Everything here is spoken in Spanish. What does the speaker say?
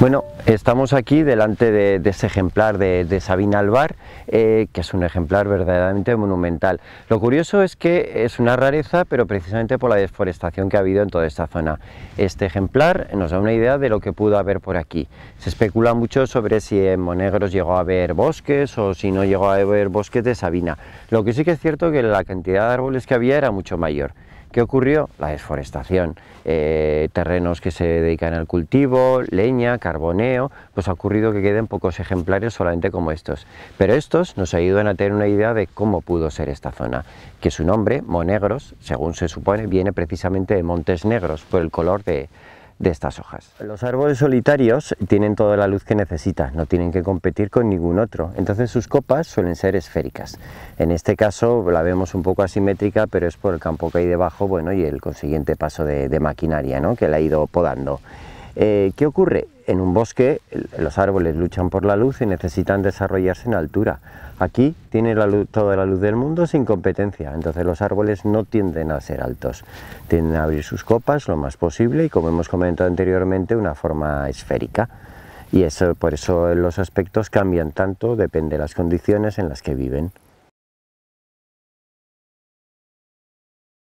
Bueno, estamos aquí delante de, ese ejemplar de, Sabina Alvar, eh, que es un ejemplar verdaderamente monumental. Lo curioso es que es una rareza, pero precisamente por la deforestación que ha habido en toda esta zona. Este ejemplar nos da una idea de lo que pudo haber por aquí. Se especula mucho sobre si en Monegros llegó a haber bosques o si no llegó a haber bosques de Sabina. Lo que sí que es cierto es que la cantidad de árboles que había era mucho mayor. ¿Qué ocurrió? La desforestación, eh, terrenos que se dedican al cultivo, leña, carboneo, pues ha ocurrido que queden pocos ejemplares solamente como estos. Pero estos nos ayudan a tener una idea de cómo pudo ser esta zona, que su nombre, Monegros, según se supone, viene precisamente de Montes Negros, por el color de, de estas hojas. Los árboles solitarios tienen toda la luz que necesitan, no tienen que competir con ningún otro, entonces sus copas suelen ser esféricas. En este caso la vemos un poco asimétrica, pero es por el campo que hay debajo, bueno, y el consiguiente paso de, maquinaria, Que la ha ido podando. Eh, ¿Qué ocurre? En un bosque los árboles luchan por la luz y necesitan desarrollarse en altura. Aquí tiene toda la luz del mundo sin competencia, entonces los árboles no tienden a ser altos, tienden a abrir sus copas lo más posible y como hemos comentado anteriormente, una forma esférica. Y eso, por eso los aspectos cambian tanto, depende de las condiciones en las que viven.